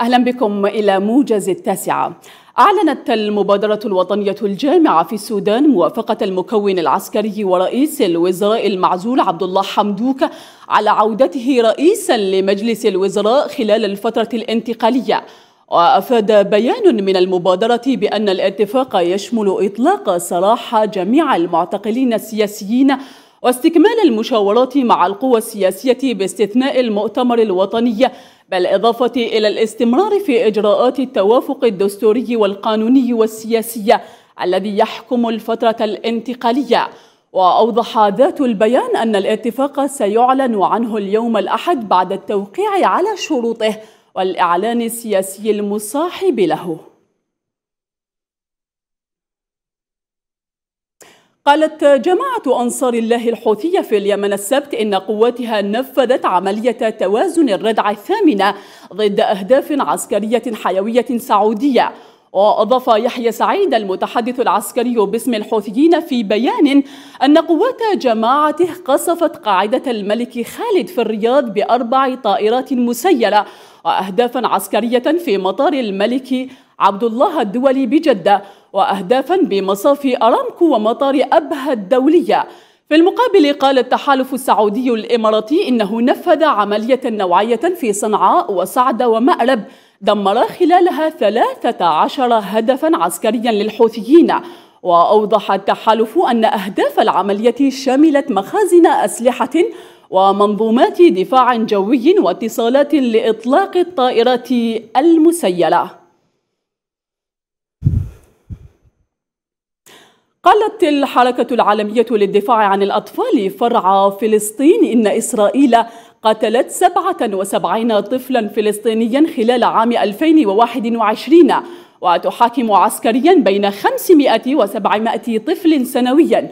أهلا بكم إلى موجز التاسعة أعلنت المبادرة الوطنية الجامعة في السودان موافقة المكون العسكري ورئيس الوزراء المعزول عبد الله حمدوك على عودته رئيسا لمجلس الوزراء خلال الفترة الانتقالية وأفاد بيان من المبادرة بأن الاتفاق يشمل إطلاق سراح جميع المعتقلين السياسيين واستكمال المشاورات مع القوى السياسية باستثناء المؤتمر الوطني بالإضافة إلى الاستمرار في إجراءات التوافق الدستوري والقانوني والسياسي الذي يحكم الفترة الانتقالية وأوضح ذات البيان أن الاتفاق سيعلن عنه اليوم الأحد بعد التوقيع على شروطه والإعلان السياسي المصاحب له قالت جماعة أنصار الله الحوثية في اليمن السبت إن قواتها نفذت عملية توازن الردع الثامنة ضد أهداف عسكرية حيوية سعودية وأضاف يحيى سعيد المتحدث العسكري باسم الحوثيين في بيان أن قوات جماعته قصفت قاعدة الملك خالد في الرياض بأربع طائرات مسيرة وأهدافا عسكرية في مطار الملك عبد الله الدولي بجدة وأهدافا بمصافي أرامكو ومطار أبها الدولية في المقابل قال التحالف السعودي الإماراتي إنه نفذ عملية نوعية في صنعاء وصعد ومأرب دمر خلالها 13 هدفا عسكريا للحوثيين وأوضح التحالف أن أهداف العملية شملت مخازن أسلحة ومنظومات دفاع جوي واتصالات لإطلاق الطائرات المسيلة قالت الحركة العالمية للدفاع عن الأطفال فرع فلسطين إن إسرائيل قتلت 77 طفلا فلسطينيا خلال عام 2021 وتحاكم عسكريا بين 500 و 700 طفل سنويا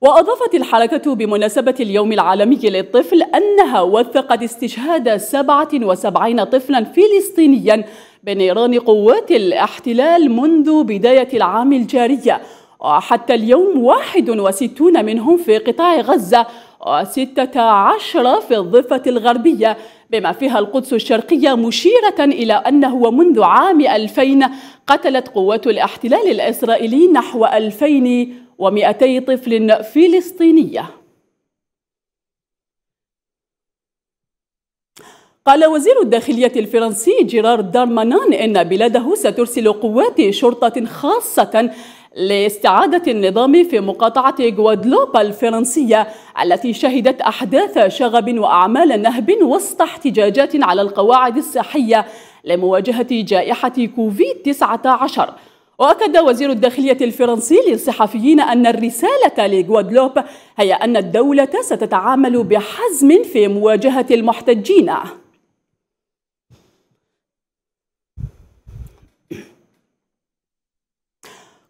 وأضافت الحركة بمناسبة اليوم العالمي للطفل أنها وثقت استشهاد 77 طفلا فلسطينيا بنيران قوات الاحتلال منذ بداية العام الجارية حتى اليوم 61 منهم في قطاع غزة و16 في الضفة الغربية بما فيها القدس الشرقية مشيرة إلى أنه منذ عام 2000 قتلت قوات الاحتلال الإسرائيلي نحو 2200 طفل فلسطينية قال وزير الداخلية الفرنسي جيرارد دارمانان إن بلاده سترسل قوات شرطة خاصة لاستعادة النظام في مقاطعة غوادلوبا الفرنسية التي شهدت أحداث شغب وأعمال نهب وسط احتجاجات على القواعد الصحية لمواجهة جائحة كوفيد 19 وأكد وزير الداخلية الفرنسي للصحفيين أن الرسالة لغوادلوب هي أن الدولة ستتعامل بحزم في مواجهة المحتجين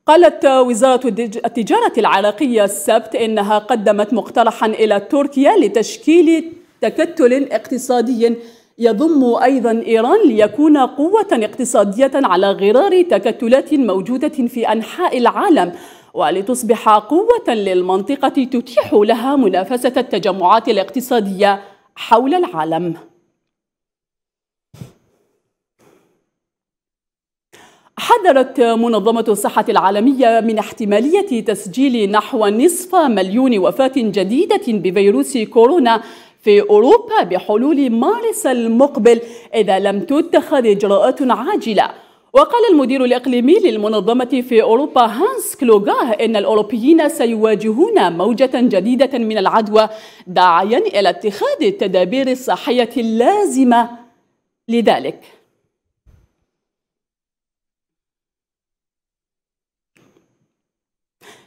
قالت وزارة التجارة العراقية السبت إنها قدمت مقترحا إلى تركيا لتشكيل تكتل اقتصادي يضم أيضا إيران ليكون قوة اقتصادية على غرار تكتلات موجودة في أنحاء العالم ولتصبح قوة للمنطقة تتيح لها منافسة التجمعات الاقتصادية حول العالم حذرت منظمة الصحة العالمية من احتمالية تسجيل نحو نصف مليون وفاة جديدة بفيروس كورونا في أوروبا بحلول مارس المقبل إذا لم تتخذ إجراءات عاجلة وقال المدير الإقليمي للمنظمة في أوروبا هانس كلوغاه إن الأوروبيين سيواجهون موجة جديدة من العدوى داعيا إلى اتخاذ التدابير الصحية اللازمة لذلك